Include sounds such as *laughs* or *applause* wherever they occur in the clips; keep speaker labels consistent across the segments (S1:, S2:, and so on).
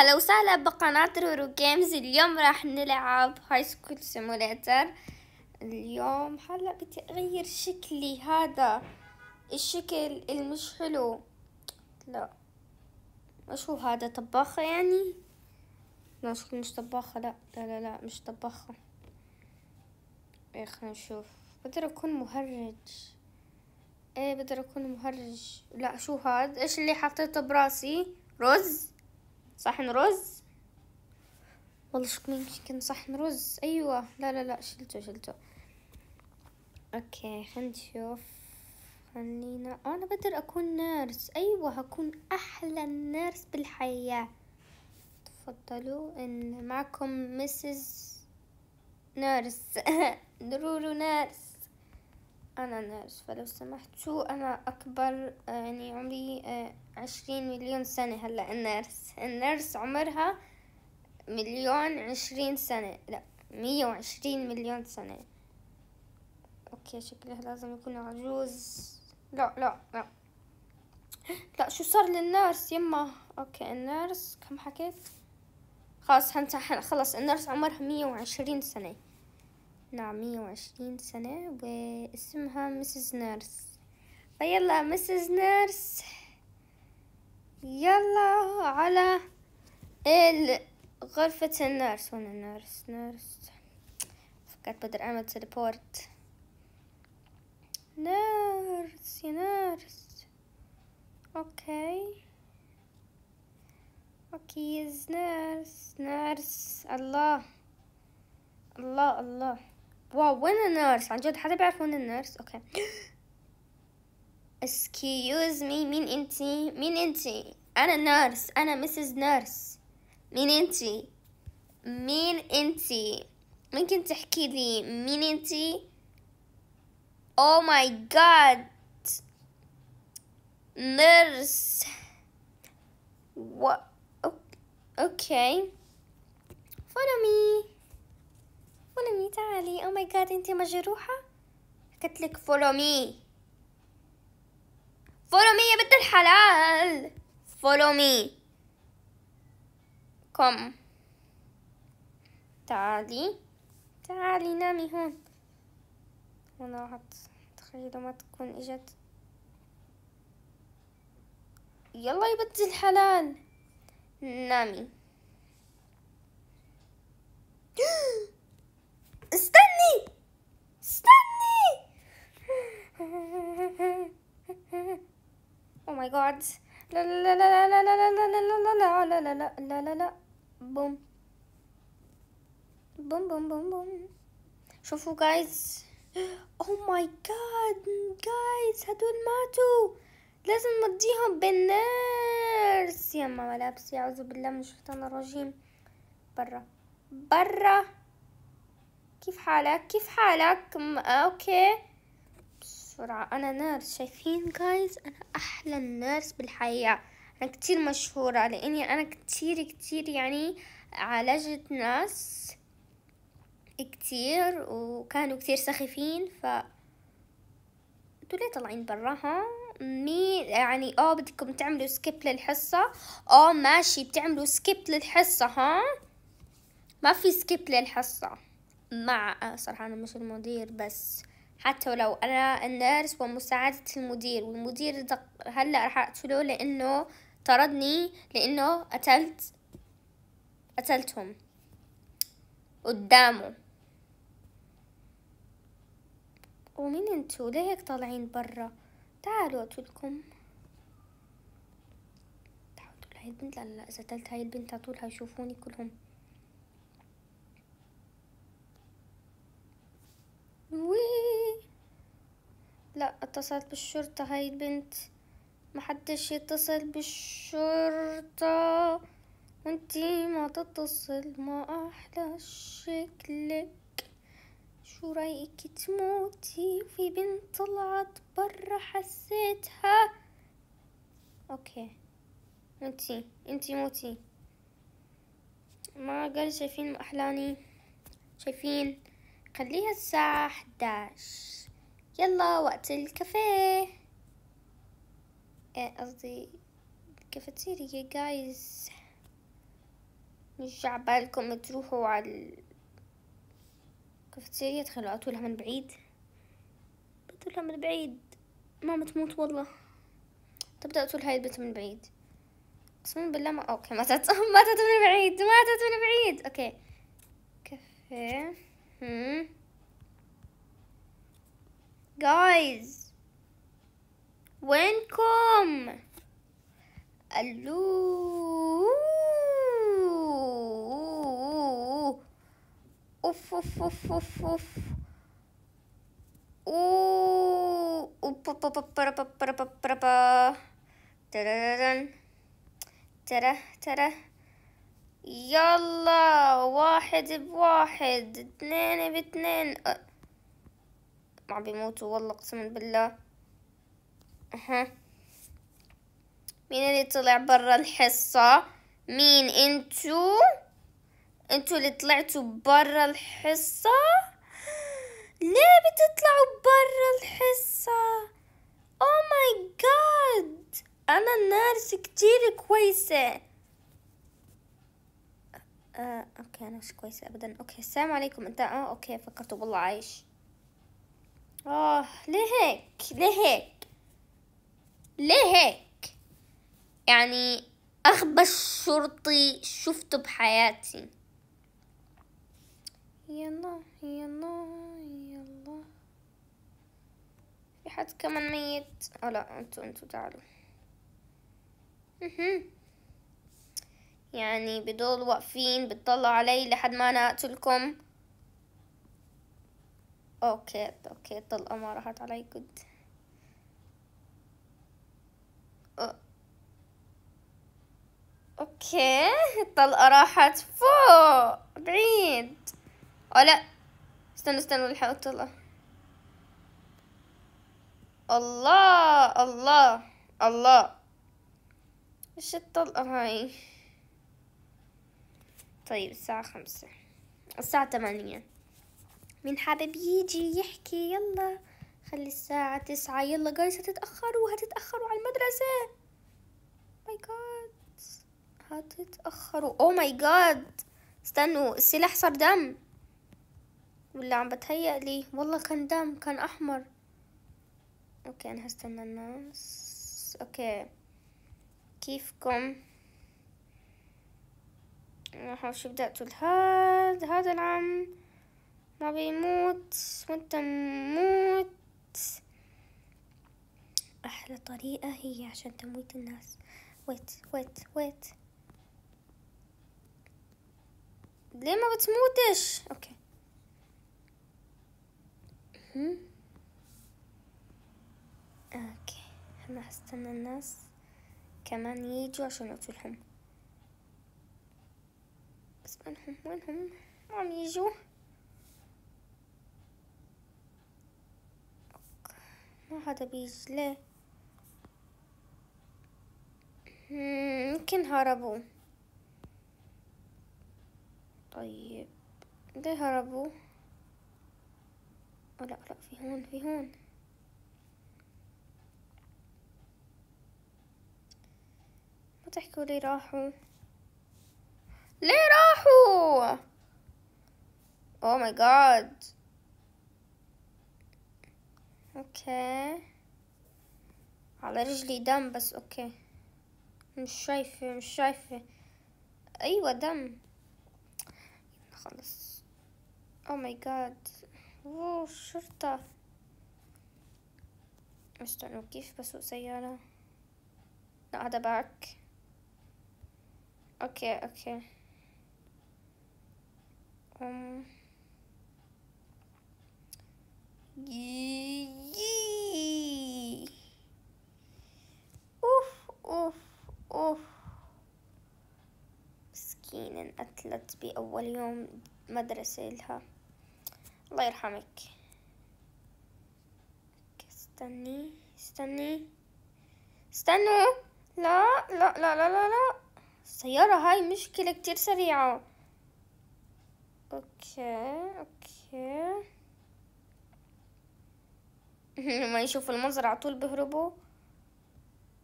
S1: اهلا وسهلا بقناة رورو جيمز اليوم راح نلعب هاي سكول سيموليتر اليوم هلا بدي اغير شكلي هذا الشكل المش حلو لا شو هذا طباخة يعني لا شكل مش طباخة لا لا لا, لا مش طباخة ايه خلينا نشوف بقدر اكون مهرج ايه بقدر اكون مهرج لا شو هاد ايش اللي حطيته براسي رز صحن رز والله شك ممكن صحن رز ايوه لا لا لا شلته شلته اوكي خلينا نشوف خلينا انا بقدر اكون نيرس ايوه هكون احلى نيرس بالحياه تفضلوا ان معكم مسز نيرس درورو *laughs* نيرس أنا نيرس فلو سمحتوا أنا أكبر آه، يعني عمري آه، عشرين مليون سنة هلا النيرس النيرس عمرها مليون عشرين سنة لا مية وعشرين مليون سنة أوكي شكلها لازم يكون عجوز لا لا لا لا شو صار للنيرس يما أوكي النيرس كم حكيت خلاص هنت خلص النيرس عمرها مية وعشرين سنة نعم مية وعشرين سنة واسمها مسز نيرس فيلا مسز نيرس يلا على غرفة النيرس وين النيرس نيرس فكرت بقدر أعمل تليبورت نيرس يا نيرس أوكي أوكي نيرس نيرس الله الله الله واو وين النيرس عن جد حدا بيعرف وين النيرس اوكي اسكيوز مي مين انتي مين انتي انا نيرس انا مسز نيرس مين انتي مين انتي ممكن تحكي لي مين انتي او ماي جاد نيرس و اوكي okay. follow me فولو مي تعالي او oh ماي جاد انت مجروحه قلت لك فولو مي فولو مي يا بنت الحلال فولو مي كم تعالي تعالي نامي هون وانا راح تخيل ما تكون اجت يلا يا بنت الحلال نامي god لا لا لا لا لا لا لا لا لا لا لا لا لا لا لا بوم بوم بوم بوم بوم شوفوا جايز اوه ماي جاد جايز هدول ماتوا لازم نضيهم بالنارس يا ماما لابسي اعوذ بالله من الشيطان الرجيم برا برا كيف حالك كيف حالك اوكي بسرعة أنا نيرس شايفين جايز أنا أحلى نيرس بالحياة أنا كتير مشهورة لأني أنا كتير كتير يعني عالجت ناس كتير وكانوا كتير سخيفين ف ليه طالعين برا ها مين يعني اه بدكم تعملوا سكيب للحصة اه ماشي بتعملوا سكيب للحصة ها ما في سكيب للحصة مع آه، صراحة أنا مش المدير بس حتى لو أنا النيرس ومساعدة المدير والمدير دق... هلأ راح أقتله لأنه طردني لأنه قتلت قتلتهم قدامه ومين انتو ليه هيك طالعين برا تعالوا اقتلكم تعالوا هاي البنت لأ, لا اذا قتلت هاي البنت على طول هيشوفوني كلهم لا اتصلت بالشرطة هاي البنت محدش يتصل بالشرطة وانتي ما تتصل ما احلى شكلك شو رايك تموتي في بنت طلعت برا حسيتها اوكي انتي انتي موتي ما قال شايفين احلاني شايفين خليها الساعة 11 يلا وقت الكافيه إيه، قصدي الكافيتيريا جايز مش عبالكم تروحوا على الكافيتيريا تخلوا اطولها من بعيد بطولها من بعيد ماما تموت والله تبدأ تقول هاي البنت من بعيد قسما بالله ما اوكي ماتت *laughs* ماتت من بعيد ماتت من بعيد اوكي كافيه جايز وينكم الو اوف اوف اوف اوف اوف اوف يلا واحد بواحد اتنين باتنين ما بيموتوا والله قسما بالله اها مين اللي طلع برا الحصة مين انتو انتو اللي طلعتوا برا الحصة ليه بتطلعوا برا الحصة او ماي جاد انا نارس كتير كويسة آه، اوكي انا مش كويسة ابدا اوكي السلام عليكم انت اه اوكي فكرت والله عايش آه ليه هيك ليه هيك ليه هيك يعني أخبش شرطي شفته بحياتي يلا يلا يلا في حد كمان ميت اه لا انتوا انتوا تعالوا يعني بدول واقفين بتطلع علي لحد ما انا اقتلكم اوكي اوكي الطلقة ما راحت علي جد اوكي الطلقة راحت فوق بعيد او لا استنوا استنوا الحق الطلقة الله الله الله ايش الطلقة آه، هاي طيب الساعة خمسة الساعة تمانية مين حابب يجي يحكي يلا خلي الساعة تسعة يلا جايز هتتأخروا هتتأخروا على المدرسة ماي جاد هتتأخروا او ماي جاد استنوا السلاح صار دم ولا عم بتهيأ لي والله كان دم كان أحمر اوكي انا هستنى الناس اوكي كيفكم راح اشوف بدأتوا هذا هذا العام ما بيموت وانت موت احلى طريقة هي عشان تموت الناس ويت ويت ويت ليه ما بتموتش اوكي اوكي hmm. انا هستنى الناس كمان يجوا عشان اقتلهم بس وينهم وينهم ما عم يجوا ما حدا بيجي ليه يمكن هربوا طيب ليه هربوا لا لا في هون في هون ما تحكوا لي راحوا ليه راحوا اوه ماي جاد اوكي على رجلي دم بس اوكي مش شايفة مش شايفة ايوة دم خلص او ماي جاد اوه شرطة استنوا كيف بسوق سيارة لا هذا باك اوكي اوكي امم جي أوف أوف أوف مسكينة انقتلت بأول يوم مدرسة لها الله يرحمك استني استني استنوا لا لا لا لا لا لا السيارة هاي مشكلة كتير سريعة اوكي اوكي *laughs* ما يشوف المنظر على طول بيهربوا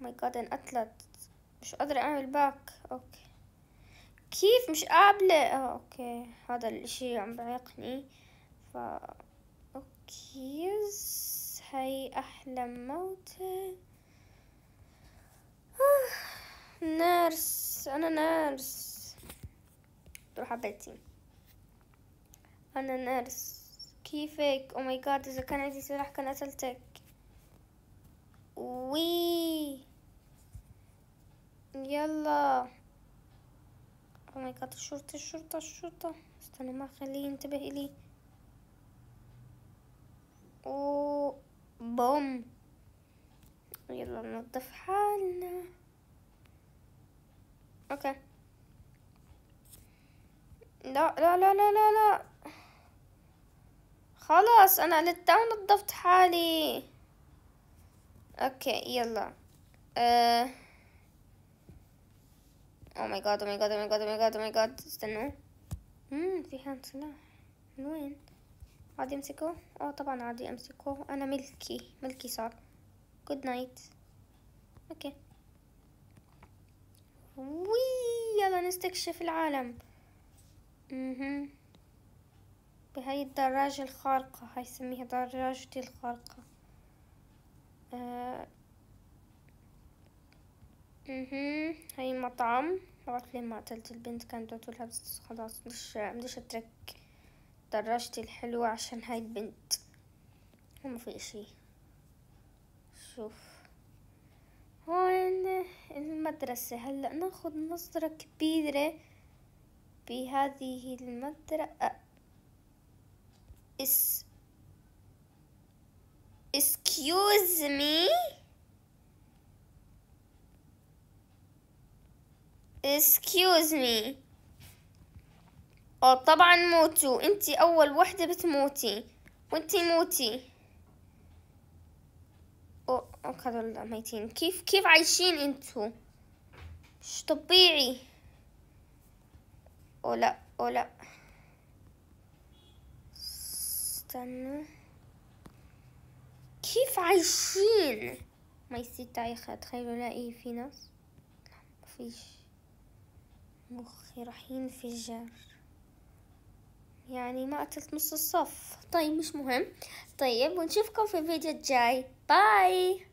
S1: ماي oh جاد انقتلت مش قادرة اعمل باك اوكي كيف مش قابلة اه اوكي هذا الاشي عم بعيقني فا اوكي هاي احلى موتة آه، نيرس انا نيرس تروح على بيتي انا نيرس كيفك او ماي جاد اذا كان عندي سلاح كان قتلتك وي يلا او ماي جاد الشرطة الشرطة الشرطة استنى ما خليه ينتبه الي و oh، بوم يلا ننظف حالنا اوكي لا لا لا لا لا لا خلاص انا للتو نظفت حالي اوكي يلا أه... او ماي جاد او ماي جاد او ماي جاد او ماي جاد او ماي جاد استنوا امم في حد سلاح من وين عادي امسكه اه طبعا عادي امسكه انا ملكي ملكي صار جود نايت اوكي وي يلا نستكشف العالم امم بهاي الدراجة الخارقة هاي سميها دراجتي الخارقة آه. هاي مطعم بعرف ليه ما قتلت البنت كانت بتقولها بس خلاص مش مش اترك دراجتي الحلوة عشان هاي البنت وما في اشي شوف هون المدرسة هلأ ناخد نظرة كبيرة بهذه المدرسة اس اسكيوز مي اسكيوز مي اه طبعا موتوا انتي اول وحدة بتموتي وانتي موتي او هذول ميتين كيف كيف عايشين انتو مش طبيعي او لا او لا استنى كيف عايشين ما يصير تاريخ تخيلوا ايه في ناس مفيش مخي راح ينفجر يعني ما قتلت نص الصف طيب مش مهم طيب ونشوفكم في الفيديو الجاي باي